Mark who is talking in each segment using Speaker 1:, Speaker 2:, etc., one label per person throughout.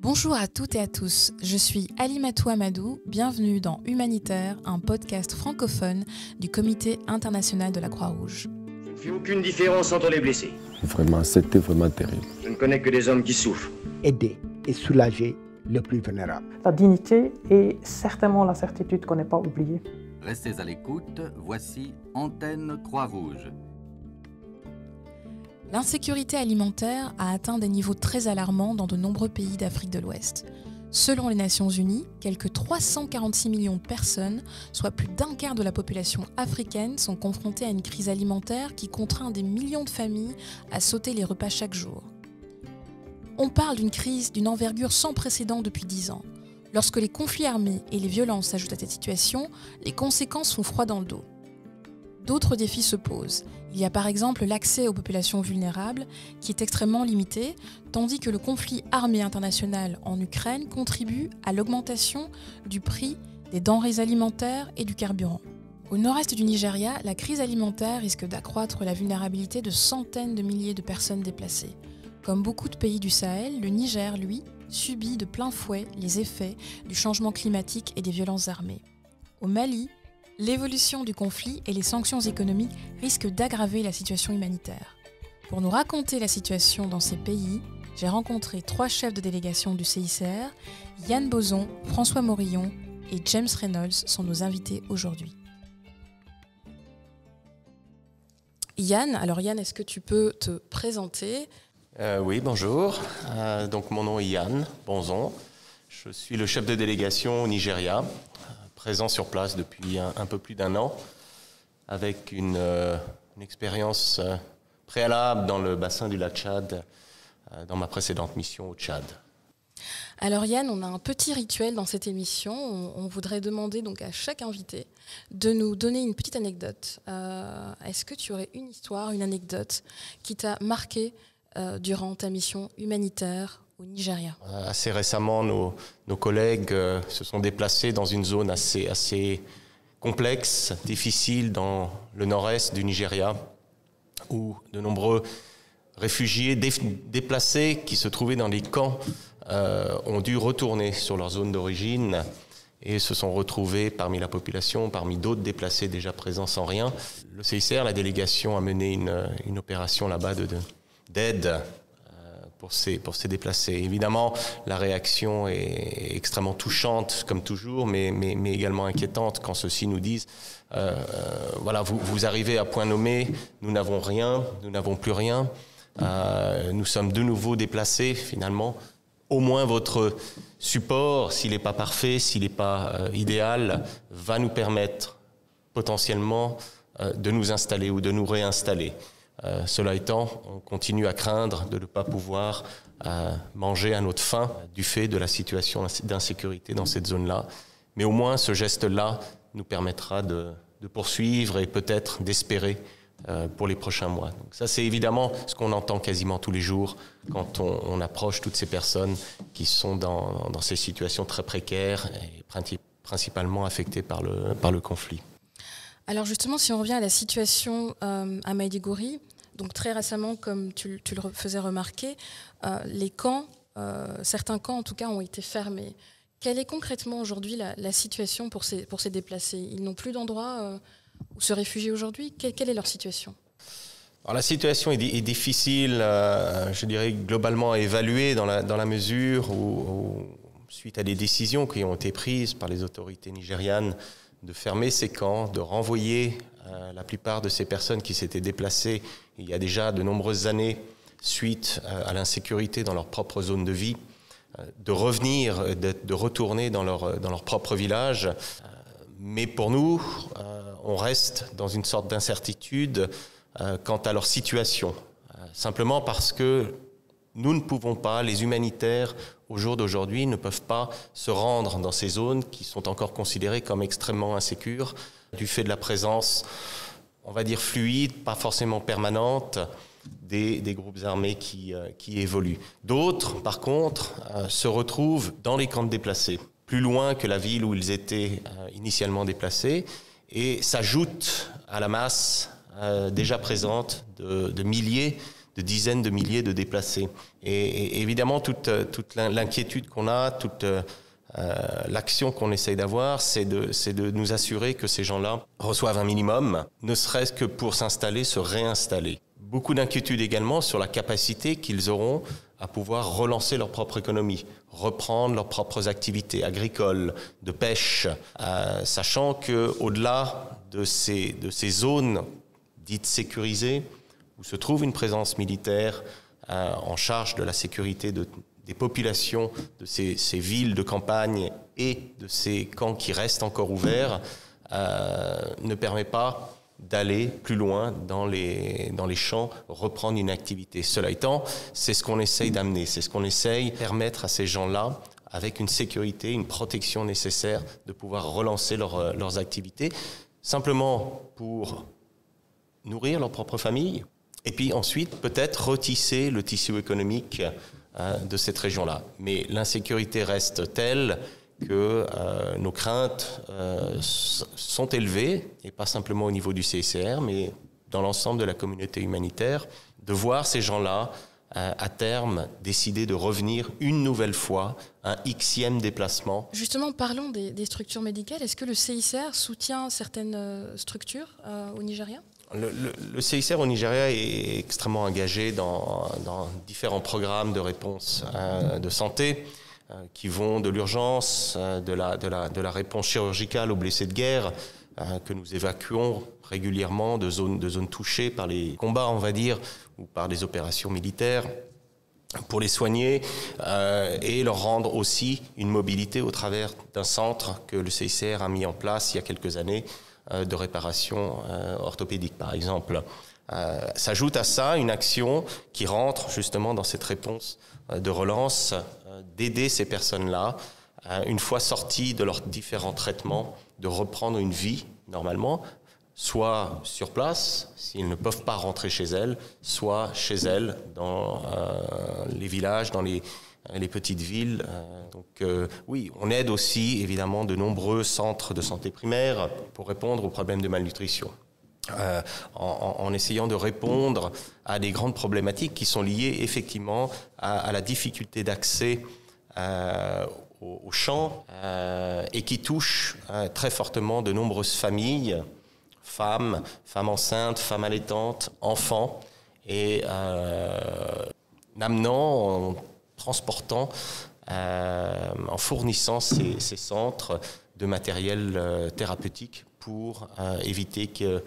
Speaker 1: Bonjour à toutes et à tous, je suis Alimatou Amadou, bienvenue dans Humanitaire, un podcast francophone du Comité international de la Croix-Rouge.
Speaker 2: Je ne fais aucune différence entre les blessés. Vraiment, c'était vraiment terrible. Je ne connais que des hommes qui souffrent.
Speaker 3: Aider et soulager le plus vulnérable.
Speaker 1: La dignité et certainement la certitude qu'on n'est pas oublié.
Speaker 3: Restez à l'écoute, voici
Speaker 1: Antenne Croix-Rouge. L'insécurité alimentaire a atteint des niveaux très alarmants dans de nombreux pays d'Afrique de l'Ouest. Selon les Nations Unies, quelques 346 millions de personnes, soit plus d'un quart de la population africaine, sont confrontées à une crise alimentaire qui contraint des millions de familles à sauter les repas chaque jour. On parle d'une crise d'une envergure sans précédent depuis 10 ans. Lorsque les conflits armés et les violences s'ajoutent à cette situation, les conséquences font froid dans le dos. D'autres défis se posent. Il y a par exemple l'accès aux populations vulnérables, qui est extrêmement limité, tandis que le conflit armé international en Ukraine contribue à l'augmentation du prix des denrées alimentaires et du carburant. Au nord-est du Nigeria, la crise alimentaire risque d'accroître la vulnérabilité de centaines de milliers de personnes déplacées. Comme beaucoup de pays du Sahel, le Niger, lui, subit de plein fouet les effets du changement climatique et des violences armées. Au Mali, l'évolution du conflit et les sanctions économiques risquent d'aggraver la situation humanitaire. Pour nous raconter la situation dans ces pays, j'ai rencontré trois chefs de délégation du CICR, Yann Bozon, François Morillon et James Reynolds sont nos invités aujourd'hui. Yann, alors Yann, est-ce que tu peux te présenter
Speaker 2: euh, Oui, bonjour. Euh, donc mon nom est Yann Bonzon. Je suis le chef de délégation au Nigeria présent sur place depuis un, peu plus d'un an, avec une, euh, expérience euh, préalable dans le bassin du lac Tchad, euh, dans ma précédente mission au Tchad.
Speaker 1: Alors Yann, on a un petit rituel dans cette émission. On, voudrait demander donc à chaque invité de nous donner une petite anecdote. Est-ce que tu aurais une histoire, une anecdote qui t'a marqué durant ta mission humanitaire Nigeria.
Speaker 2: Euh, assez récemment, nos, collègues euh, se sont déplacés dans une zone assez, assez complexe, difficile, dans le nord-est du Nigeria, où de nombreux réfugiés déplacés qui se trouvaient dans les camps euh, ont dû retourner sur leur zone d'origine et se sont retrouvés parmi la population, parmi d'autres déplacés déjà présents sans rien. Le CICR, la délégation, a mené une, opération là-bas d'aide de, pour se déplacer. Évidemment, la réaction est extrêmement touchante, comme toujours, mais, également inquiétante quand ceux-ci nous disent, euh, euh, voilà, vous, arrivez à point nommé, nous n'avons rien, nous n'avons plus rien, euh, nous sommes de nouveau déplacés, finalement. Au moins votre support, s'il n'est pas parfait, s'il n'est pas idéal, va nous permettre potentiellement de nous installer ou de nous réinstaller. Euh, cela étant, on continue à craindre de ne pas pouvoir euh, manger à notre faim du fait de la situation d'insécurité dans cette zone-là. Mais au moins, ce geste-là nous permettra de, poursuivre et peut-être d'espérer euh, pour les prochains mois. ça, c'est évidemment ce qu'on entend quasiment tous les jours quand on, approche toutes ces personnes qui sont dans, ces situations très précaires et principalement affectées par le conflit.
Speaker 1: Alors justement, si on revient à la situation euh, à Maïdigouri, donc très récemment, comme tu, le faisais remarquer, euh, les camps, euh, certains camps en tout cas, ont été fermés. Quelle est concrètement aujourd'hui la, situation pour ces, pour ces déplacés Ils n'ont plus d'endroit où se réfugier aujourd'hui quelle, est leur situation
Speaker 2: alors la situation est, difficile, je dirais globalement à évaluer dans la, mesure où, suite à des décisions qui ont été prises par les autorités nigérianes, de fermer ces camps, de renvoyer euh, la plupart de ces personnes qui s'étaient déplacées il y a déjà de nombreuses années suite euh, à l'insécurité dans leur propre zone de vie, euh, de revenir, de, de, retourner dans leur, dans leur propre village. Mais pour nous, on reste dans une sorte d'incertitude quant à leur situation, simplement parce que nous ne pouvons pas, les humanitaires au jour d'aujourd'hui, ne peuvent pas se rendre dans ces zones qui sont encore considérées comme extrêmement insécures du fait de la présence, on va dire, fluide, pas forcément permanente, des, groupes armés qui, euh, qui évoluent. D'autres, par contre, euh, se retrouvent dans les camps de déplacés, plus loin que la ville où ils étaient euh, initialement déplacés, et s'ajoutent à la masse déjà présente de, de milliers de dizaines de milliers de déplacés. Et, évidemment, toute, euh, toute l'inquiétude qu'on a, toute euh, euh, l'action qu'on essaye d'avoir, c'est de, de nous assurer que ces gens-là reçoivent un minimum, ne serait-ce que pour s'installer, se réinstaller. Beaucoup d'inquiétude également sur la capacité qu'ils auront à pouvoir relancer leur propre économie, reprendre leurs propres activités agricoles, de pêche, sachant que au-delà de ces, de ces zones dites sécurisées, où se trouve une présence militaire euh, en charge de la sécurité des populations de ces, villes de campagne et de ces camps qui restent encore ouverts, euh, ne permet pas d'aller plus loin dans les, dans les champs, reprendre une activité. Cela étant, c'est ce qu'on essaye d'amener, c'est ce qu'on essaye de permettre à ces gens-là, avec une sécurité, une protection nécessaire, de pouvoir relancer euh, leurs activités, simplement pour nourrir leur propre famille, et puis ensuite, peut-être retisser le tissu économique hein, de cette région-là. Mais l'insécurité reste telle que euh, nos craintes euh, sont élevées, et pas simplement au niveau du CICR, mais dans l'ensemble de la communauté humanitaire, de voir ces gens-là euh, à terme décider de revenir une nouvelle fois un xième déplacement.
Speaker 1: Justement, parlons des, structures médicales. Est-ce que le CICR soutient certaines structures au Nigeria
Speaker 2: le, CICR au Nigeria est extrêmement engagé dans, différents programmes de réponse euh, de santé euh, qui vont de l'urgence, euh, de, la, réponse chirurgicale aux blessés de guerre que nous évacuons régulièrement de zones, touchées par les combats, on va dire, ou par les opérations militaires pour les soigner et leur rendre aussi une mobilité au travers d'un centre que le CICR a mis en place il y a quelques années euh, de réparation euh, orthopédique, par exemple. Euh, s'ajoute à ça une action qui rentre justement dans cette réponse de relance, d'aider ces personnes-là, une fois sorties de leurs différents traitements, de reprendre une vie normalement, soit sur place, s'ils ne peuvent pas rentrer chez elles, soit chez elles, dans les villages, dans les, Hein, les petites villes. Hein. Donc euh, oui, on aide aussi évidemment de nombreux centres de santé primaire pour répondre aux problèmes de malnutrition. Euh, en, essayant de répondre à des grandes problématiques qui sont liées effectivement à, la difficulté d'accès euh, aux, champs et qui touchent hein, très fortement de nombreuses familles, femmes, femmes enceintes, femmes allaitantes, enfants, et amenant transportant, euh, en fournissant ces, centres de matériel euh, thérapeutique pour euh, éviter que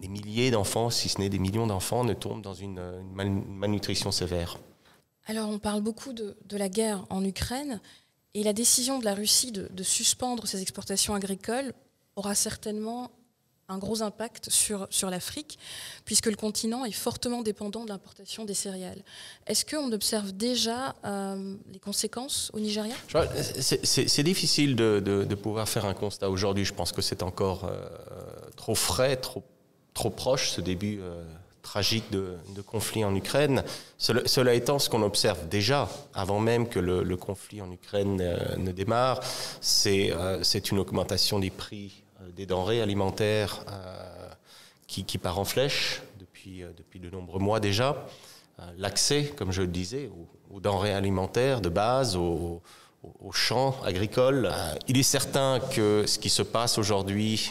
Speaker 2: des milliers d'enfants, si ce n'est des millions d'enfants, ne tombent dans une, malnutrition sévère.
Speaker 1: Alors on parle beaucoup de, la guerre en Ukraine et la décision de la Russie de suspendre ses exportations agricoles aura certainement un gros impact sur, sur l'Afrique, puisque le continent est fortement dépendant de l'importation des céréales. Est-ce qu'on observe déjà euh, les conséquences au Nigeria
Speaker 2: C'est difficile de, de, pouvoir faire un constat aujourd'hui. Je pense que c'est encore euh, trop frais, trop, trop proche, ce début euh, tragique de, de, conflit en Ukraine. Cela, étant, ce qu'on observe déjà, avant même que le, le conflit en Ukraine ne démarre, c'est une augmentation des prix des denrées alimentaires euh, qui, qui, part en flèche depuis, euh, de nombreux mois déjà. Euh, l'accès, comme je le disais, aux, denrées alimentaires de base, aux, champs agricoles. il est certain que ce qui se passe aujourd'hui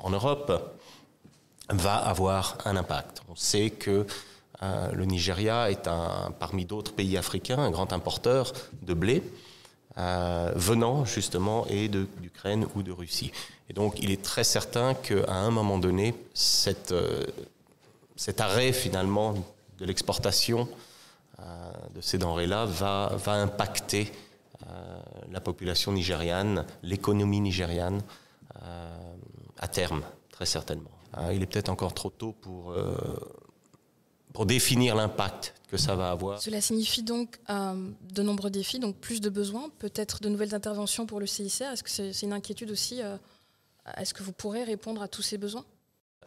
Speaker 2: en Europe va avoir un impact. On sait que le Nigeria est parmi d'autres pays africains un grand importeur de blé. Euh, venant justement et d'Ukraine ou de Russie. Et donc il est très certain qu'à un moment donné, cette, euh, cet arrêt finalement de l'exportation euh, de ces denrées-là va, va, impacter la population nigériane, l'économie nigériane à terme, très certainement. Ah, il est peut-être encore trop tôt pour pour définir l'impact que ça va avoir. Cela
Speaker 1: signifie donc euh, de nombreux défis, donc plus de besoins, peut-être de nouvelles interventions pour le CICR. Est-ce que c'est une inquiétude aussi euh, Est-ce que vous pourrez répondre à tous ces besoins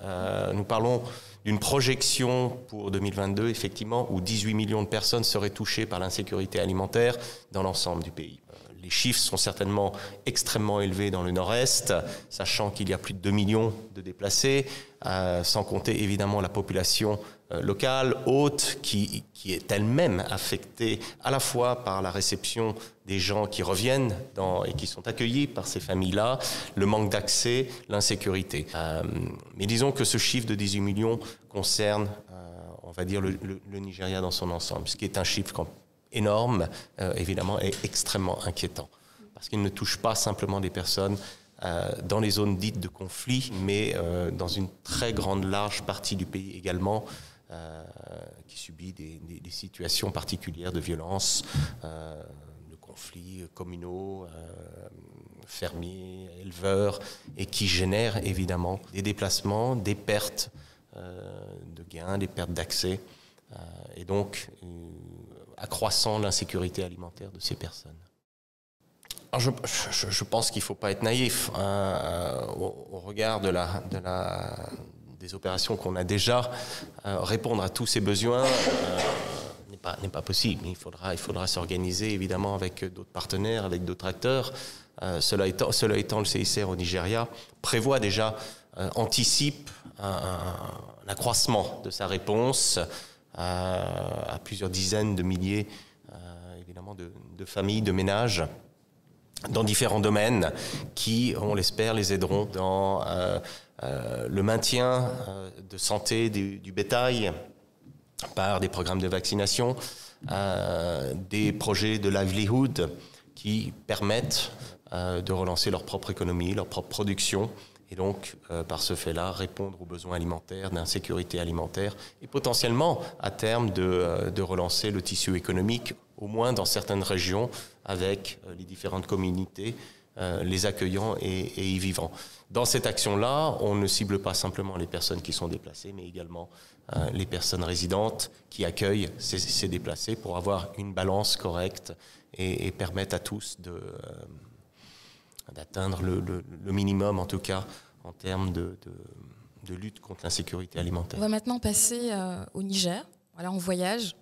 Speaker 2: euh, Nous parlons d'une projection pour 2022, effectivement, où 18 millions de personnes seraient touchées par l'insécurité alimentaire dans l'ensemble du pays les chiffres sont certainement extrêmement élevés dans le nord-est, sachant qu'il y a plus de 2 millions de déplacés, euh, sans compter évidemment la population euh, locale haute qui, est elle-même affectée à la fois par la réception des gens qui reviennent et qui sont accueillis par ces familles-là, le manque d'accès, l'insécurité. Euh, mais disons que ce chiffre de 18 millions concerne, on va dire, le, Nigeria dans son ensemble, ce qui est un chiffre quand énorme, euh, évidemment, est extrêmement inquiétant. Parce qu'il ne touche pas simplement des personnes euh, dans les zones dites de conflit, mais euh, dans une très grande, large partie du pays également, qui subit des, situations particulières de violence, de conflits communaux, fermiers, éleveurs, et qui génèrent évidemment des déplacements, des pertes de gains, des pertes d'accès. et donc, accroissant l'insécurité alimentaire de ces personnes. je, pense qu'il ne faut pas être naïf hein, euh, au, regard de la, de la, des opérations qu'on a déjà. Euh, répondre à tous ces besoins euh, n'est pas, possible. Il faudra, il faudra s'organiser évidemment avec d'autres partenaires, avec d'autres acteurs. cela, étant, cela le CICR au Nigeria prévoit déjà, anticipe un, un, accroissement de sa réponse à, plusieurs dizaines de milliers, euh, évidemment, de, familles, de ménages dans différents domaines qui, on l'espère, les aideront dans euh, euh, le maintien de santé du, bétail par des programmes de vaccination, des projets de livelihood qui permettent de relancer leur propre économie, leur propre production, et donc euh, par ce fait-là répondre aux besoins alimentaires, d'insécurité alimentaire et potentiellement à terme de, euh, relancer le tissu économique, au moins dans certaines régions avec euh, les différentes communautés, les accueillant et, y vivant. Dans cette action-là, on ne cible pas simplement les personnes qui sont déplacées, mais également les personnes résidentes qui accueillent ces, déplacés pour avoir une balance correcte et, et permettre à tous de d'atteindre le, minimum, en tout cas, en termes de, lutte contre l'insécurité alimentaire.
Speaker 1: On va maintenant passer euh, au Niger. Voilà, on voyage.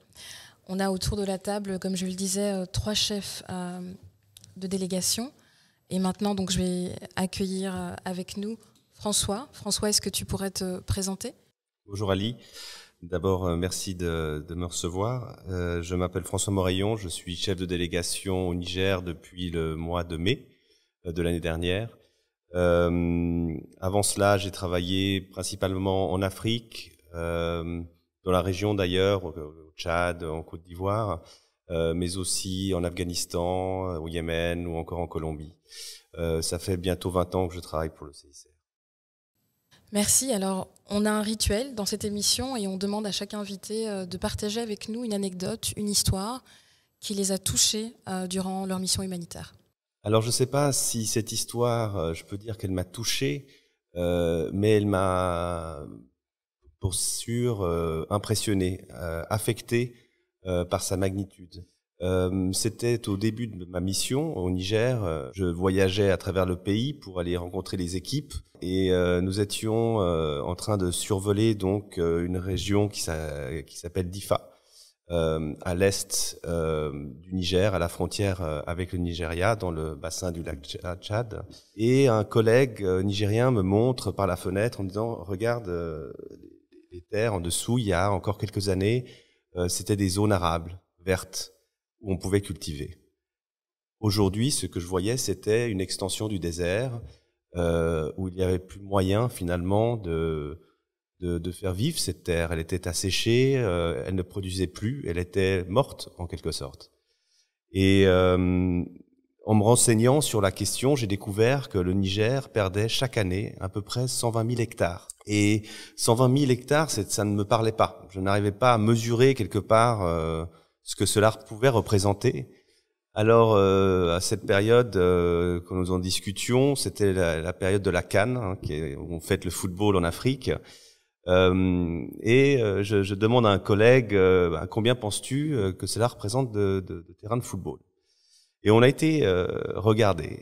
Speaker 1: On a autour de la table, comme je le disais, euh, trois chefs euh, de délégation. Et maintenant, donc, je vais accueillir avec nous François. François, est-ce que tu pourrais te présenter
Speaker 4: Bonjour Ali. D'abord, merci de, me recevoir. je m'appelle François Moreillon, je suis chef de délégation au Niger depuis le mois de mai. Euh, de l'année dernière. Euh, avant cela, j'ai travaillé principalement en Afrique, euh, dans la région d'ailleurs, au, Tchad, en Côte d'Ivoire, mais aussi en Afghanistan, au Yémen ou encore en Colombie. ça fait bientôt 20 ans que je travaille pour le CICR.
Speaker 1: Merci. Alors, on a un rituel dans cette émission et on demande à chaque invité de partager avec nous une anecdote, une histoire qui les a touchés durant leur mission humanitaire.
Speaker 4: Alors je ne sais pas si cette histoire, euh, je peux dire qu'elle m'a touché, euh, mais elle m'a pour sûr euh, impressionné, affecté par sa magnitude. C'était au début de ma mission au Niger. Je voyageais à travers le pays pour aller rencontrer les équipes et nous étions en train de survoler donc une région qui s'appelle Difa euh, à l'est euh, du Niger, à la frontière euh, avec le Nigeria, dans le bassin du lac Tchad. Et un collègue nigérien me montre par la fenêtre en disant, regarde les terres en dessous, il y a encore quelques années, c'était des zones arables, vertes, où on pouvait cultiver. Aujourd'hui, ce que je voyais, c'était une extension du désert où il n'y avait plus moyen finalement de, de, de, faire vivre cette terre. Elle était asséchée, euh, elle ne produisait plus, elle était morte en quelque sorte. Et euh, en me renseignant sur la question, j'ai découvert que le Niger perdait chaque année à peu près 120 000 hectares. Et 120 000 hectares, ça ne me parlait pas. Je n'arrivais pas à mesurer quelque part euh, ce que cela pouvait représenter. Alors, à cette période, que quand nous en discutions, c'était la, période de la Cannes, hein, qui où on fête le football en Afrique. Euh, et euh, je, je, demande à un collègue euh, à combien penses-tu euh, que cela représente de, de, de terrain de football Et on a été euh, regardé.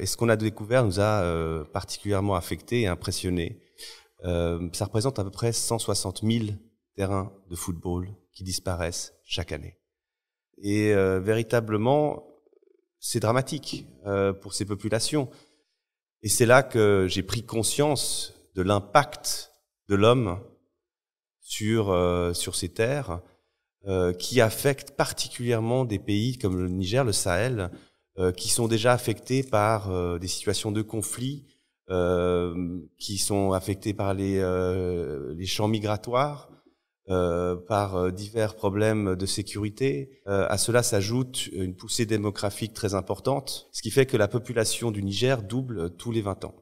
Speaker 4: et ce qu'on a découvert nous a particulièrement affecté et impressionné. ça représente à peu près 160 000 terrains de football qui disparaissent chaque année. Et véritablement, c'est dramatique pour ces populations. Et c'est là que j'ai pris conscience de l'impact de l'homme sur, euh, sur ces terres, euh, qui affectent particulièrement des pays comme le Niger, le Sahel, euh, qui sont déjà affectés par des situations de conflit, qui sont affectés par les, les champs migratoires, par divers problèmes de sécurité. à cela s'ajoute une poussée démographique très importante, ce qui fait que la population du Niger double tous les 20 ans.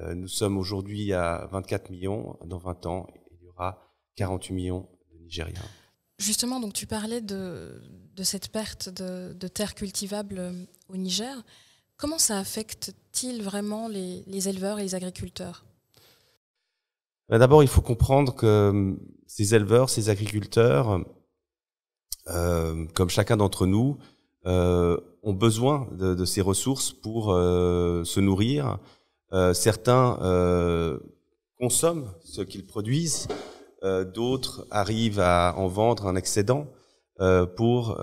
Speaker 4: Euh, nous sommes aujourd'hui à 24 millions. Dans 20 ans, il y aura 48 millions de Nigériens.
Speaker 1: Justement, donc tu parlais de, de cette perte de, de, terres cultivables euh, au Niger. Comment ça affecte-t-il vraiment les, les, éleveurs et les agriculteurs
Speaker 4: ben, D'abord, il faut comprendre que euh, ces éleveurs, ces agriculteurs, comme chacun d'entre nous, ont besoin de, ces ressources pour se nourrir, euh, certains euh, consomment ce qu'ils produisent, euh, d'autres arrivent à en vendre un excédent pour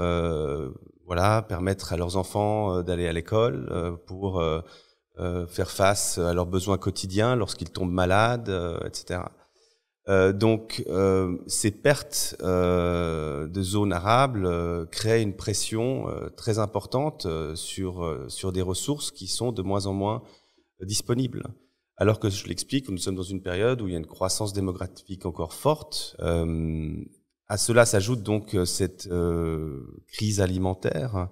Speaker 4: voilà permettre à leurs enfants d'aller à l'école, pour faire face à leurs besoins quotidiens lorsqu'ils tombent malades, etc. donc ces pertes de zones arables créent une pression très importante sur, sur des ressources qui sont de moins en moins disponible. Alors que je l'explique, nous sommes dans une période où il y a une croissance démographique encore forte. Euh, à cela s'ajoute donc euh, cette euh, crise alimentaire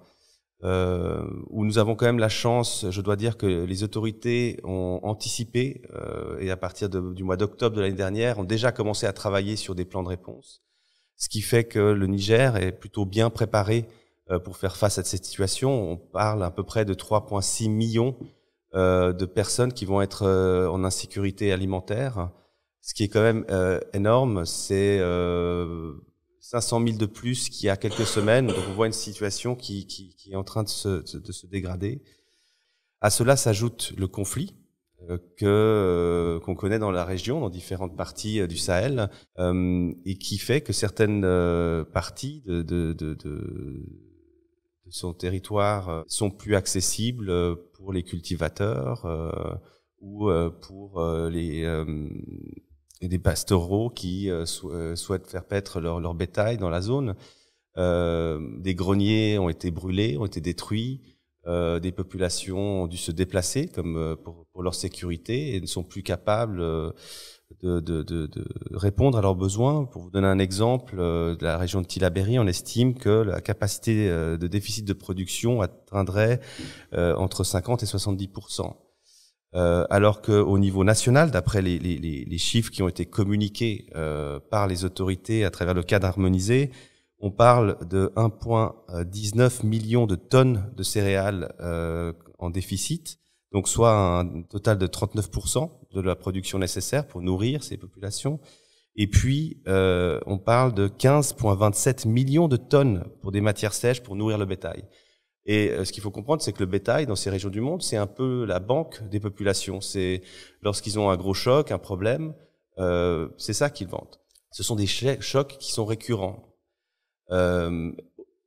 Speaker 4: euh, où nous avons quand même la chance, je dois dire que les autorités ont anticipé et à partir du mois d'octobre de l'année dernière ont déjà commencé à travailler sur des plans de réponse, ce qui fait que le Niger est plutôt bien préparé pour faire face à cette situation. On parle à peu près de 3,6 millions euh, de personnes qui vont être euh, en insécurité alimentaire. Ce qui est quand même euh, énorme, c'est 500 000 de plus qu'il y a quelques semaines. Donc on voit une situation qui, qui, qui est en train de se, de se dégrader. À cela s'ajoute le conflit que qu'on connaît dans la région, dans différentes parties du Sahel, et qui fait que certaines parties de, de, de, de son territoire euh, sont plus accessibles euh, pour les cultivateurs euh, ou pour les des pastoraux qui souhaitent faire paître leur, leur, bétail dans la zone. des greniers ont été brûlés, ont été détruits. des populations ont dû se déplacer comme pour, pour, leur sécurité et ne sont plus capables de, répondre à leurs besoins. Pour vous donner un exemple, euh, de la région de Tilaberry, on estime que la capacité euh, de déficit de production atteindrait euh, entre 50 et 70 alors qu'au niveau national, d'après les, les, chiffres qui ont été communiqués par les autorités à travers le cadre harmonisé, on parle de 1,19 million de tonnes de céréales en déficit, donc soit un total de 39 de la production nécessaire pour nourrir ces populations. Et puis, euh, on parle de 15,27 millions de tonnes pour des matières sèches pour nourrir le bétail. Et euh, ce qu'il faut comprendre, c'est que le bétail, dans ces régions du monde, c'est un peu la banque des populations. C'est lorsqu'ils ont un gros choc, un problème, euh, c'est ça qu'ils vendent. Ce sont des chocs qui sont récurrents. Euh,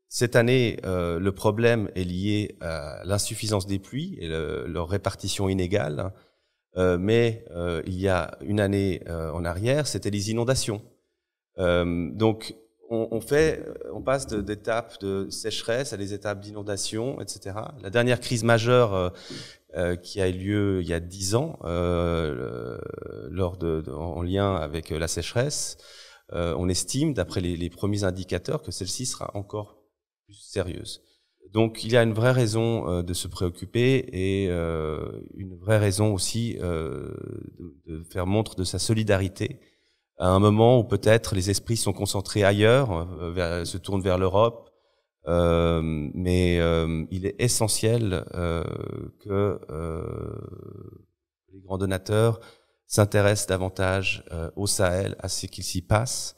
Speaker 4: cette année, euh, le problème est lié à l'insuffisance des pluies et leur répartition inégale. Euh, mais euh, il y a une année euh, en arrière, c'était les inondations. donc, on, on, fait, on passe d'étapes de, sécheresse à des étapes d'inondation, etc. La dernière crise majeure qui a eu lieu il y a dix ans, euh, lors de, en lien avec la sécheresse, on estime, d'après les, les, premiers indicateurs, que celle-ci sera encore plus sérieuse. Donc il y a une vraie raison euh, de se préoccuper et euh, une vraie raison aussi euh, de, faire montre de sa solidarité à un moment où peut-être les esprits sont concentrés ailleurs, se tournent vers l'Europe, mais il est essentiel que les grands donateurs s'intéressent davantage au Sahel, à ce qu'il s'y passe,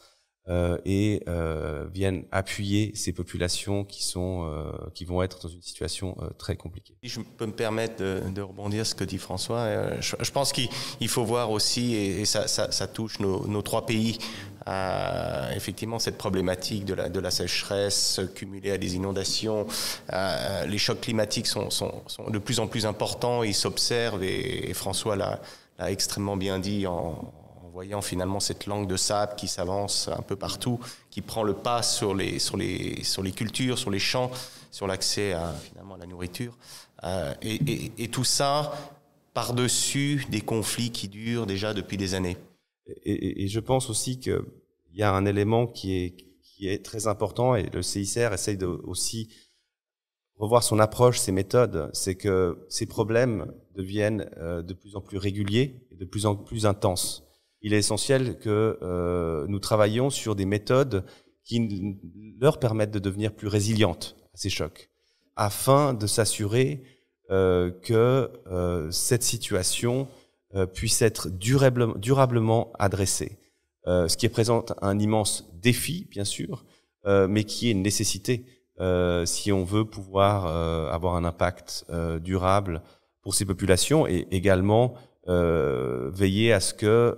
Speaker 4: euh, et euh, viennent appuyer ces populations qui sont euh, qui vont être dans une situation très compliquée.
Speaker 2: Si je peux me permettre de, de rebondir ce que dit François, je, pense qu'il faut voir aussi et, ça, ça, ça, touche nos, nos trois pays à effectivement cette problématique de la, de la sécheresse cumulée à des inondations. les chocs climatiques sont, sont, de plus en plus importants, ils s'observent et, françois François l'a extrêmement bien dit en, voyant finalement cette langue de sable qui s'avance un peu partout, qui prend le pas sur les, sur les, sur les cultures, sur les champs, sur l'accès à, finalement la nourriture. Euh, et, tout ça par-dessus des conflits qui durent déjà depuis des années. Et, je pense aussi qu'il y a un élément qui est,
Speaker 4: qui est très important et le CICR essaye de, aussi revoir son approche, ses méthodes, c'est que ces problèmes deviennent euh, de plus en plus réguliers et de plus en plus intenses il est essentiel que euh, nous travaillions sur des méthodes qui leur permettent de devenir plus résilientes à ces chocs, afin de s'assurer euh, que euh, cette situation puisse être durablement adressée. ce qui présente un immense défi, bien sûr, mais qui est une nécessité si on veut pouvoir avoir un impact durable pour ces populations et également veiller à ce que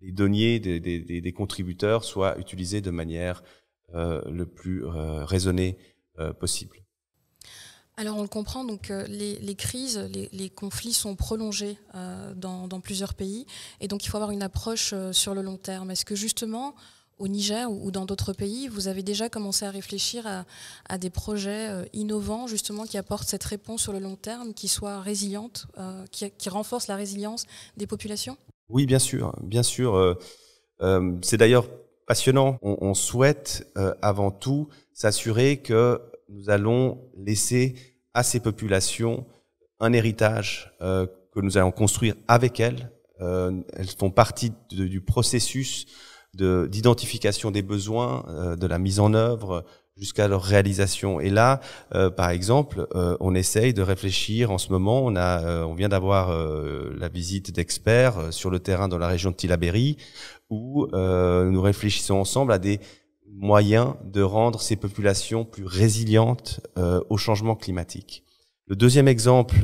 Speaker 4: les deniers des, contributeurs soient utilisés de manière euh, le plus euh, raisonnée euh, possible.
Speaker 1: Alors on le comprend, donc les, crises, les, conflits sont prolongés dans, plusieurs pays, et donc il faut avoir une approche sur le long terme. Est-ce que justement au Niger ou, dans d'autres pays, vous avez déjà commencé à réfléchir à, des projets innovants justement qui apportent cette réponse sur le long terme, qui soient résiliente, qui, renforcent la résilience des populations
Speaker 4: oui, bien sûr, bien sûr. Euh, euh, c'est d'ailleurs passionnant. On, souhaite euh, avant tout s'assurer que nous allons laisser à ces populations un héritage que nous allons construire avec elles. elles font partie du processus d'identification des besoins, de la mise en œuvre, jusqu'à leur réalisation. Et là, euh, par exemple, euh, on essaye de réfléchir. En ce moment, on a, euh, on vient d'avoir la visite d'experts sur le terrain dans la région de Tilaberi, où nous réfléchissons ensemble à des moyens de rendre ces populations plus résilientes au changement climatique. Le deuxième exemple,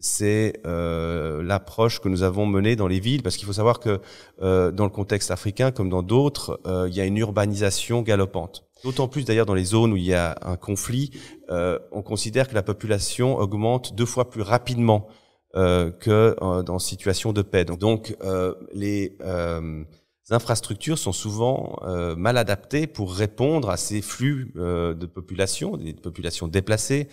Speaker 4: c'est l'approche que nous avons menée dans les villes, parce qu'il faut savoir que dans le contexte africain, comme dans d'autres, il y a une urbanisation galopante. D'autant plus d'ailleurs dans les zones où il y a un conflit, euh, on considère que la population augmente deux fois plus rapidement euh, que euh, dans situation de paix. Donc, les infrastructures sont souvent mal adaptées pour répondre à ces flux de population, des populations déplacées,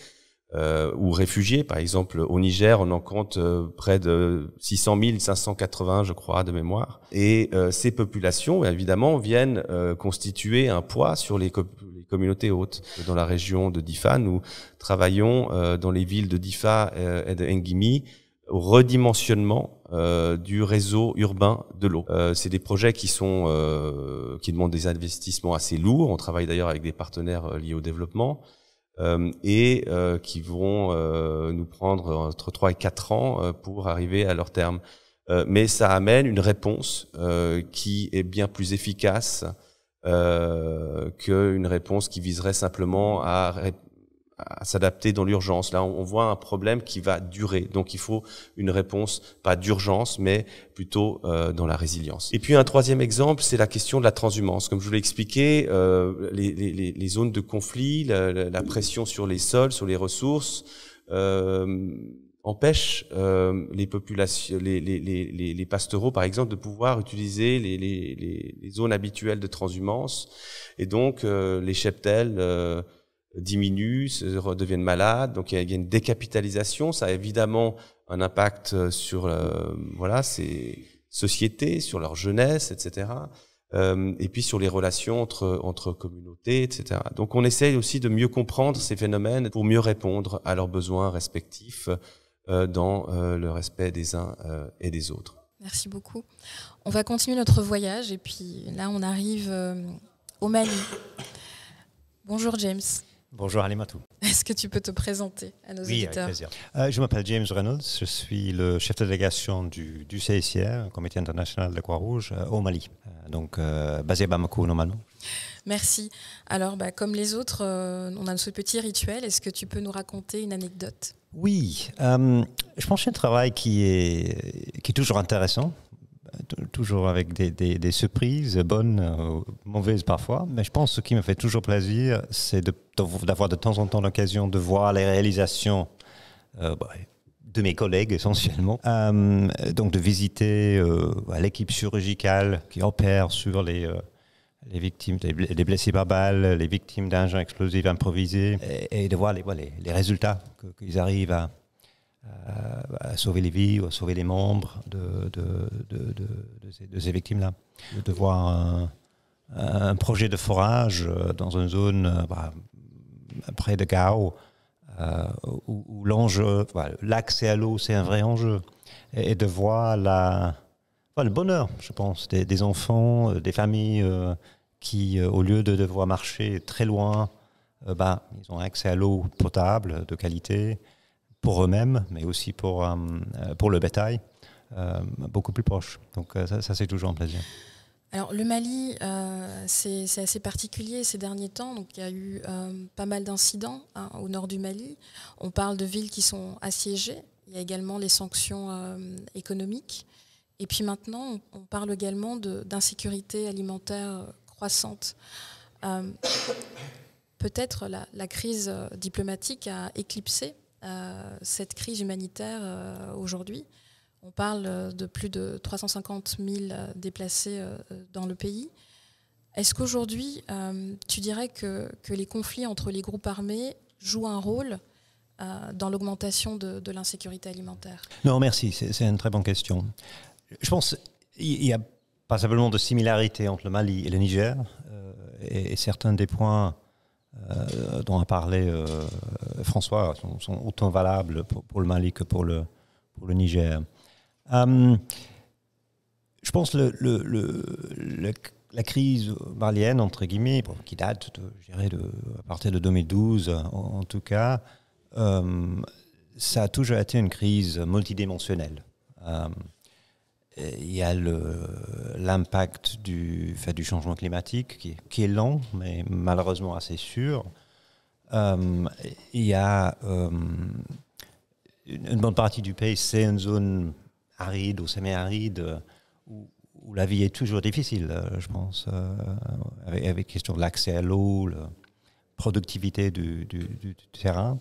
Speaker 4: euh, ou réfugiés. Par exemple, au Niger, on en compte euh, près de 600 580, je crois, de mémoire. Et euh, ces populations, évidemment, viennent constituer un poids sur les, communautés hautes. Dans la région de Difa, nous travaillons dans les villes de Difa et de Ngimi au redimensionnement du réseau urbain de l'eau. c'est des projets qui sont qui demandent des investissements assez lourds. On travaille d'ailleurs avec des partenaires liés au développement. Euh, et euh, qui vont euh, nous prendre entre 3 et 4 ans pour arriver à leur terme. mais ça amène une réponse qui est bien plus efficace euh, qu'une réponse qui viserait simplement à à s'adapter dans l'urgence. Là, on voit un problème qui va durer. Donc, il faut une réponse, pas d'urgence, mais plutôt euh, dans la résilience. Et puis, un troisième exemple, c'est la question de la transhumance. Comme je vous l'ai expliqué, euh, les, zones de conflit, la, pression sur les sols, sur les ressources, euh, empêche euh, les populations, les, les, pastoraux, par exemple, de pouvoir utiliser les, zones habituelles de transhumance. Et donc, les cheptels diminuent, se redeviennent malades. Donc il y, a une décapitalisation. Ça a évidemment un impact euh, sur euh, voilà ces sociétés, sur leur jeunesse, etc. Euh, et puis sur les relations entre entre communautés, etc. Donc on essaye aussi de mieux comprendre ces phénomènes pour mieux répondre à leurs besoins respectifs dans le respect des uns et des autres.
Speaker 1: Merci beaucoup. On va continuer notre voyage et puis là on arrive au Mali. Bonjour James. Bonjour Matou. Est-ce que tu peux te présenter à nos auditeurs Oui, avec plaisir.
Speaker 3: Euh, je m'appelle James Reynolds, je suis le chef de délégation du, du Comité international de la Croix-Rouge, euh, au Mali, euh, donc basé à Bamako normalement.
Speaker 1: Merci. Alors, bah, comme les autres, on a ce petit rituel. Est-ce que tu peux nous raconter une anecdote
Speaker 3: Oui, je pense que c'est un travail qui est, qui est toujours intéressant euh, toujours avec des, surprises, bonnes, ou euh, mauvaises parfois. Mais je pense que ce qui me fait toujours plaisir, c'est d'avoir de, temps en temps l'occasion de voir les réalisations euh, bah, de mes collègues essentiellement. donc de visiter bah, l'équipe chirurgicale qui opère sur les les victimes, les, blessés par balle, les victimes d'engins explosifs improvisés, et, et, de voir les, les résultats qu'ils arrivent à, euh, à sauver les vies ou à sauver les membres de, ces, victimes-là. De voir un, projet de forage euh, dans une zone euh, bah, près de Gao, où, l'enjeu, l'accès à l'eau, c'est un vrai enjeu. Et, de voir le bonheur, je pense, des, enfants, des familles qui, au lieu de devoir marcher très loin, bah, ils ont accès à l'eau potable, de qualité pour eux-mêmes, mais aussi pour, euh, euh, pour le bétail, euh, beaucoup plus proche. Donc ça, c'est toujours un plaisir.
Speaker 1: Alors le Mali, c'est assez particulier ces derniers temps. Donc il y a eu pas mal d'incidents hein, au nord du Mali. On parle de villes qui sont assiégées. Il y a également les sanctions économiques. Et puis maintenant, on, parle également d'insécurité alimentaire croissante. Peut-être la, crise diplomatique a éclipsé euh, cette crise humanitaire euh, aujourd'hui. On parle euh, de plus de 350 000 déplacés dans le pays. Est-ce qu'aujourd'hui, tu dirais que, les conflits entre les groupes armés jouent un rôle dans l'augmentation de, de l'insécurité alimentaire
Speaker 3: Non, merci, c'est une très bonne question. Je pense qu'il y a pas simplement de similarité entre le Mali et le Niger, et, certains des points euh, dont a parlé euh, François sont, autant valables pour, le Mali que pour le, pour le Niger. Euh, je pense que le, la crise malienne, entre guillemets, qui date à partir de 2012 en, en tout cas, ça a toujours été une crise multidimensionnelle il y a l'impact du, du changement climatique qui, est lent, mais malheureusement assez sûr. Euh, il y a euh, une bonne partie du pays, c'est une zone aride ou semi-aride où, la vie est toujours difficile, je pense, euh, avec, question de l'accès à l'eau, la productivité du, terrain.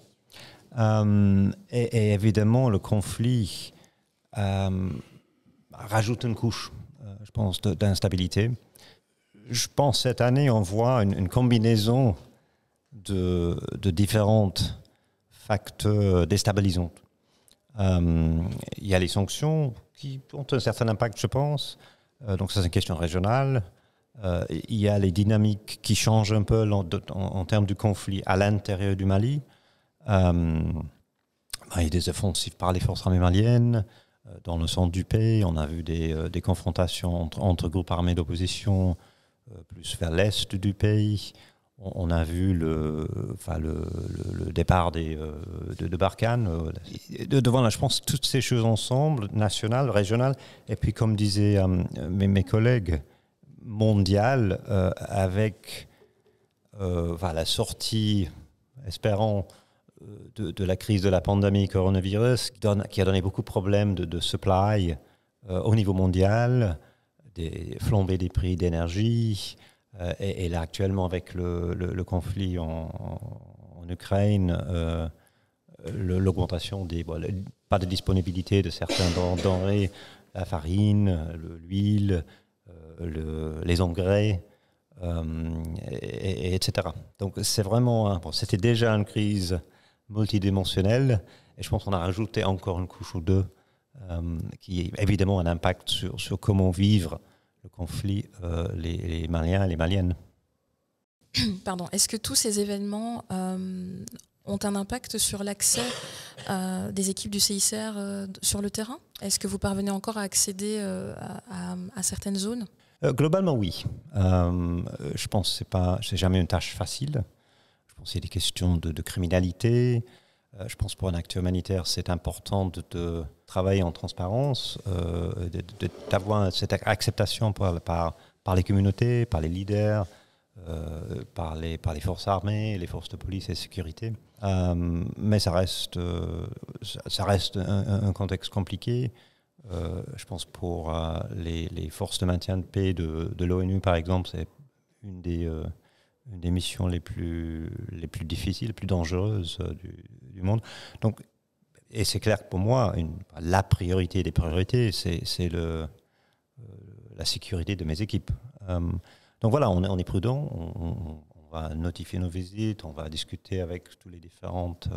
Speaker 3: et, évidemment, le conflit bah, rajoute une couche, euh, je pense, d'instabilité. Je pense cette année, on voit une, combinaison de, de différents facteurs déstabilisants. Euh, il y a les sanctions qui ont un certain impact, je pense. Euh, donc, ça, c'est une question régionale. il y a les dynamiques qui changent un peu en, termes du conflit à l'intérieur du Mali. Bah, il y a des offensives par les forces armées maliennes. Euh, dans le centre du pays. On a vu des, euh, des confrontations entre, groupes armés d'opposition euh, plus vers l'est du pays. On, a vu le, enfin le, le, départ des, de, de, Barkhane. De, devant là, je pense, toutes ces choses ensemble, nationales, régionales, et puis comme disaient mes, mes, collègues, mondiales, avec enfin, la sortie, espérons, euh, de, la crise de la pandémie coronavirus qui, donne, qui a donné beaucoup de problèmes de, supply euh, au niveau mondial, des flambées des prix d'énergie. Euh, et, là, actuellement, avec le, conflit en, Ukraine, l'augmentation des. pas de disponibilité de certains denrées, la farine, l'huile, les engrais. Et, etc. Donc c'est vraiment, bon, c'était déjà une crise multidimensionnel. Et je pense qu'on a rajouté encore une couche ou deux euh, qui a évidemment un impact sur, sur comment vivre le conflit, euh, les, Maliens et les Maliennes.
Speaker 1: Pardon, est-ce que tous ces événements euh, ont un impact sur l'accès des équipes du CICR sur le terrain Est-ce que vous parvenez encore à accéder à, à, certaines zones
Speaker 3: Globalement, oui. je pense que ce n'est jamais une tâche facile c'est des questions de, criminalité. Euh, je pense pour un acteur humanitaire, c'est important de, travailler en transparence, euh, d'avoir cette acceptation par, par, les communautés, par les leaders, euh, par, les, par les forces armées, les forces de police et sécurité. mais ça reste, ça reste un, contexte compliqué. je pense pour les, forces de maintien de paix de l'ONU, par exemple, c'est une des une des missions les plus, les plus difficiles, les plus dangereuses euh, du, monde. Donc, et c'est clair que pour moi, une, la priorité des priorités, c'est le, euh, la sécurité de mes équipes. Euh, donc voilà, on est, on est prudent, on, va notifier nos visites, on va discuter avec toutes les différentes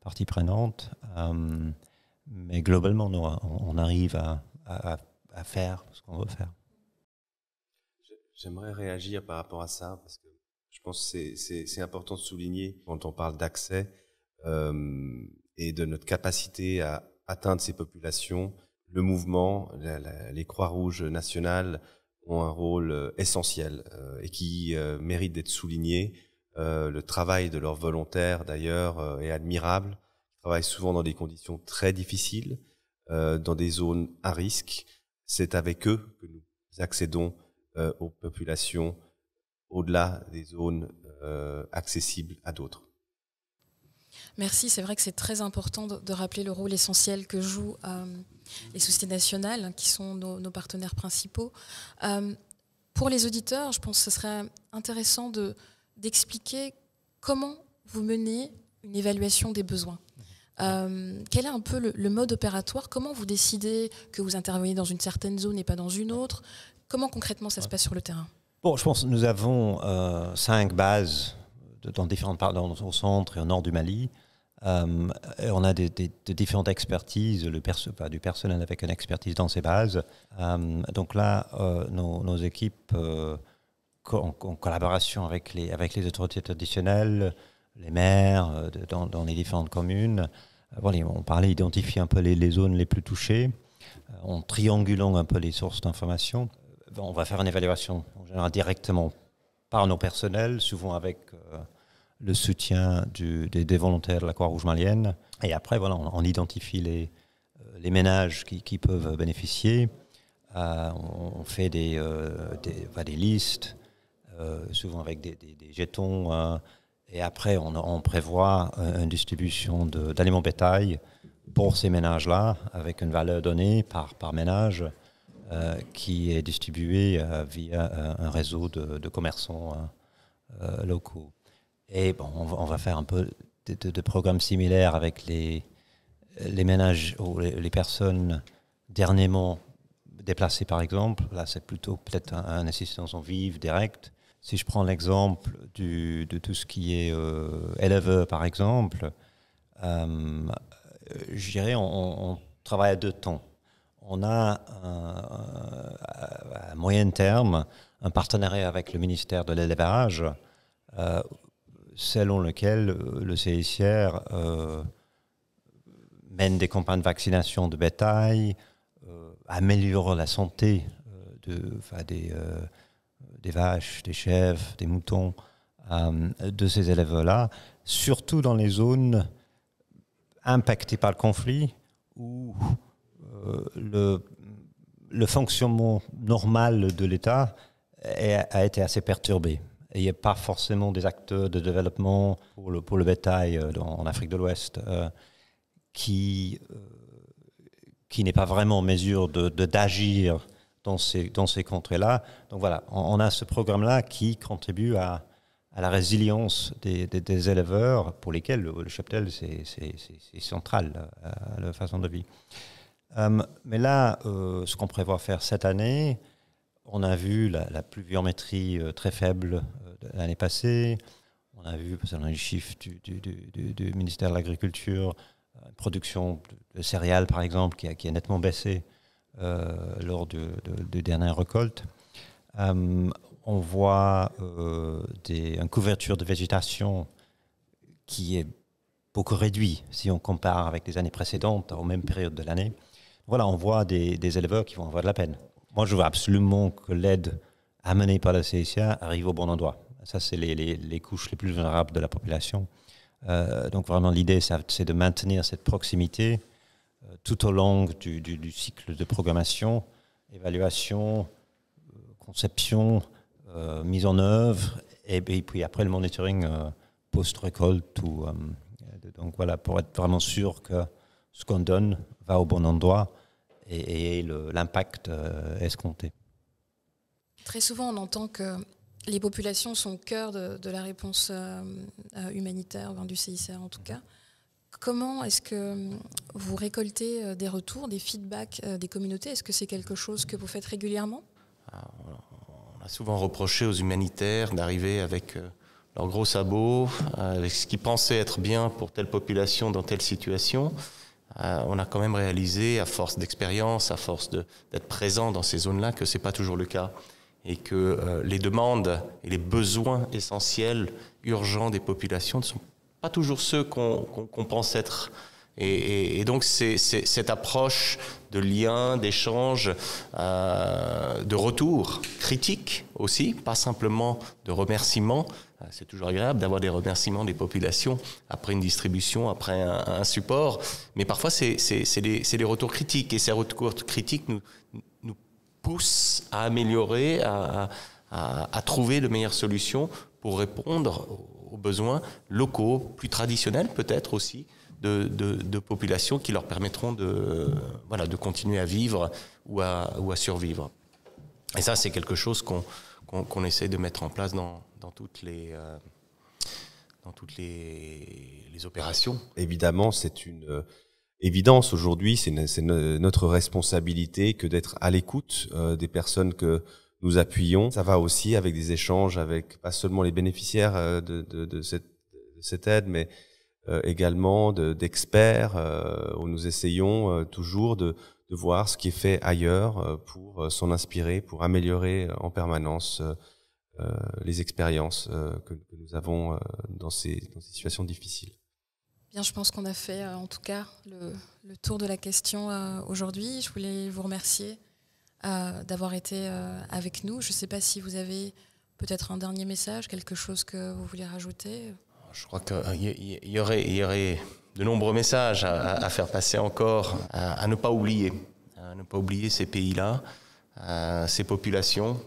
Speaker 3: parties prenantes. mais globalement, on, arrive à, à, à faire ce qu'on veut faire.
Speaker 4: J'aimerais réagir par rapport à ça, parce que je pense que c'est important de souligner quand on parle d'accès euh, et de notre capacité à atteindre ces populations. Le mouvement, les Croix-Rouges nationales ont un rôle euh, essentiel euh, et qui euh, mérite d'être souligné. Euh, le travail de leurs volontaires, d'ailleurs, est admirable. Ils travaillent souvent dans des conditions très difficiles, dans des zones à risque. C'est avec eux que nous accédons aux populations au-delà des zones euh, accessibles à d'autres.
Speaker 1: Merci, c'est vrai que c'est très important de, rappeler le rôle essentiel que jouent euh, les sociétés nationales, hein, qui sont nos, partenaires principaux. Euh, pour les auditeurs, je pense que ce serait intéressant d'expliquer comment vous menez une évaluation des besoins. quel est un peu le, mode opératoire Comment vous décidez que vous intervenez dans une certaine zone et pas dans une autre Comment concrètement ça se passe sur le terrain
Speaker 3: Bon, je pense que nous avons euh, cinq bases dans différentes dans au centre et au nord du Mali. Euh, on a des, différentes expertises, le perso, du personnel avec une expertise dans ces bases. Euh, donc là, nos, équipes, en, collaboration avec les, avec les autorités traditionnelles, les maires dans, les différentes communes, voilà, on parlait d'identifier un peu les, les zones les plus touchées, en triangulant un peu les sources d'informations on va faire une évaluation directement par nos personnels, souvent avec euh, le soutien des, volontaires de la Croix-Rouge malienne. Et après, voilà, on, identifie euh, les, ménages qui, peuvent bénéficier. Euh, on fait des, listes, souvent avec des, jetons. et après, on, on, prévoit une distribution d'aliments bétail pour ces ménages-là, avec une valeur donnée par ménage. Euh, qui est distribué euh, via euh, un réseau de, commerçants hein, locaux. Et bon, on va, faire un peu de, programmes similaires avec les, les ménages ou les, personnes dernièrement déplacées, par exemple. Là, c'est plutôt peut-être un, assistance en vive, directe. Si je prends l'exemple de tout ce qui est éleveur, par exemple, je dirais on, travaille à deux temps on a à moyen terme un partenariat avec le ministère de l'élevage euh, selon lequel euh, le CICR euh, mène des campagnes de vaccination de bétail, améliore la santé de, des, vaches, des chèvres, des moutons de ces élèves-là, surtout dans les zones impactées par le conflit où euh, le, le, fonctionnement normal de l'État a été assez perturbé. il n'y a pas forcément des acteurs de développement pour le, pour le bétail euh, en Afrique de l'Ouest euh, qui, qui n'est pas vraiment en mesure d'agir de, d'agir dans ces, dans ces contrées-là. Donc voilà, on, a ce programme-là qui contribue à, à la résilience des, des, éleveurs pour lesquels le, le cheptel, c'est central, à leur façon de vie. Euh, mais là, euh, ce qu'on prévoit faire cette année, on a vu la, pluviométrie euh, très faible l'année passée. On a vu, selon les chiffres du, ministère de l'Agriculture, production de céréales, par exemple, qui a, nettement baissé lors des de, dernières récoltes. on voit des, une couverture de végétation qui est beaucoup réduite si on compare avec les années précédentes, aux mêmes périodes de l'année voilà, on voit des, éleveurs qui vont avoir de la peine. Moi, je veux absolument que l'aide amenée par la CSA arrive au bon endroit. Ça, c'est les, couches les plus vulnérables de la population. Euh, donc vraiment, l'idée, c'est de maintenir cette proximité euh, tout au long du, cycle de programmation, évaluation, euh, conception, mise en œuvre, et, et, puis après le monitoring post-récolte. donc voilà, pour être vraiment sûr que ce qu'on donne va au bon endroit et, l'impact euh, escompté.
Speaker 1: Très souvent, on entend que les populations sont au cœur de, la réponse euh, euh, humanitaire, du CICR en tout cas. Comment est-ce que vous récoltez des retours, des feedbacks des communautés Est-ce que c'est quelque chose que vous faites régulièrement ah,
Speaker 2: On a souvent reproché aux humanitaires d'arriver avec leurs gros sabots, avec ce qu'ils pensaient être bien pour telle population dans telle situation. Euh, on a quand même réalisé, à force d'expérience, à force d'être présent dans ces zones-là, que ce n'est pas toujours le cas et que euh, les demandes et les besoins essentiels, urgents des populations ne sont pas toujours ceux qu'on pense être. Et, donc c'est cette approche de liens, d'échanges, euh, de retours critiques aussi, pas simplement de remerciements. Euh, c'est toujours agréable d'avoir des remerciements des populations après une distribution, après un, support, mais parfois c'est des, retours critiques et ces retours critiques nous, nous poussent à améliorer, à trouver de meilleures solutions pour répondre aux besoins locaux, plus traditionnels peut-être aussi, de, populations qui leur permettront de, voilà, de continuer à vivre ou à, ou à survivre. Et ça, c'est quelque chose qu'on essaie de mettre en place dans, dans toutes les... Euh, dans toutes les, les opérations. Évidemment, c'est une euh,
Speaker 4: évidence aujourd'hui, c'est notre responsabilité que d'être à l'écoute euh, des personnes que nous appuyons. Ça va aussi avec des échanges avec pas seulement les bénéficiaires de, de, cette, de cette, aide, mais euh, également d'experts. Euh, où nous essayons euh, toujours de, voir ce qui est fait ailleurs pour s'en inspirer, pour améliorer en permanence les expériences que, nous avons dans ces, situations difficiles.
Speaker 1: Bien, je pense qu'on a fait en tout cas le, tour de la question aujourd'hui. Je voulais vous remercier d'avoir été avec nous. Je ne sais pas si vous avez peut-être un dernier message, quelque chose que vous voulez rajouter
Speaker 2: je crois qu'il euh, y, aurait, y aurait de nombreux messages à, faire passer encore, à, ne pas oublier, à ne pas oublier ces pays-là, ces populations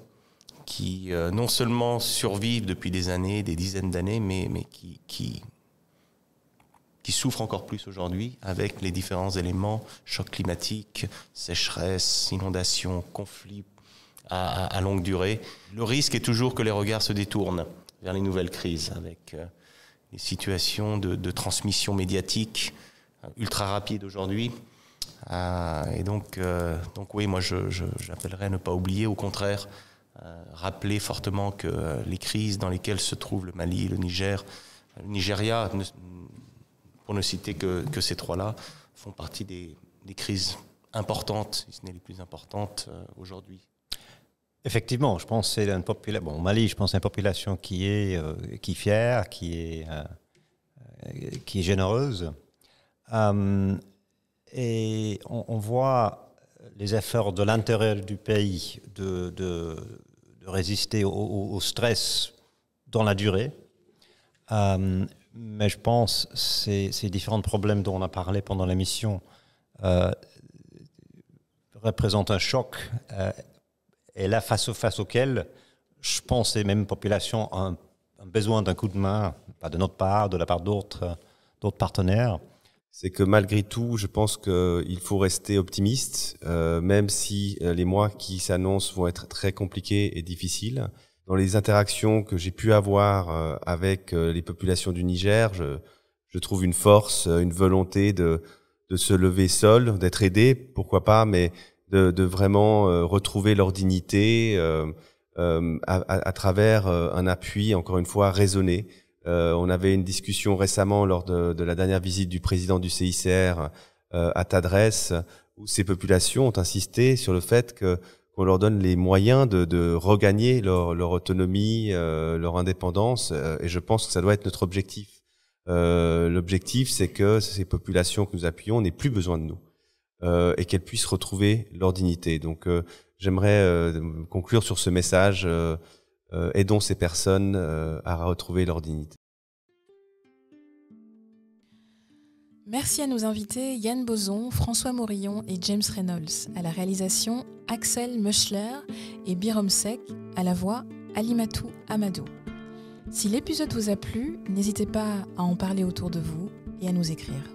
Speaker 2: qui euh, non seulement survivent depuis des années, des dizaines d'années, mais, mais qui, qui, qui souffrent encore plus aujourd'hui avec les différents éléments, choc climatique, sécheresse, inondations, conflits à, longue durée. Le risque est toujours que les regards se détournent vers les nouvelles crises avec... Euh, des situations de, transmission médiatique euh, ultra rapide aujourd'hui. Euh, et donc, euh, donc oui, moi j'appellerais à ne pas oublier, au contraire, rappeler fortement que les crises dans lesquelles se trouvent le Mali, le Niger, le Nigeria, pour ne citer que, ces trois-là, font partie des, des, crises importantes, si ce n'est les plus importantes aujourd'hui.
Speaker 3: Effectivement, je pense c'est une Bon, Mali, je pense c'est une population qui est euh, qui fière, qui est euh, euh, qui est généreuse. et on, voit les efforts de l'intérieur du pays de, de, résister au, stress dans la durée. mais je pense ces, ces différents problèmes dont on a parlé pendant l'émission représentent un choc et là, face, face auquel, je pense, les mêmes populations ont un besoin d'un coup de main, pas de notre part, de la part d'autres partenaires c'est que malgré
Speaker 4: tout, je pense qu'il faut rester optimiste, euh, même si euh, les mois qui s'annoncent vont être très compliqués et difficiles. Dans les interactions que j'ai pu avoir euh, avec les populations du Niger, je, je, trouve une force, une volonté de, de se lever seul, d'être aidé, pourquoi pas, mais de, vraiment euh, retrouver leur dignité euh, euh, à, travers un appui, encore une fois, raisonné. on avait une discussion récemment lors de, la dernière visite du président du CICR à Tadresse, où ces populations ont insisté sur le fait que qu'on leur donne les moyens de, regagner leur, autonomie, leur indépendance, et je pense que ça doit être notre objectif. L'objectif, c'est que ces populations que nous appuyons n'aient plus besoin de nous. Euh, et qu'elles puissent retrouver leur dignité. Donc euh, j'aimerais euh, conclure sur ce message. aidons ces personnes à retrouver leur dignité.
Speaker 1: Merci à nos invités Yann Boson, François Morillon et James Reynolds. À la réalisation, Axel Möschler et Birom Sek. À la voix, Alimatou Amadou. Si l'épisode vous a plu, n'hésitez pas à en parler autour de vous et à nous écrire.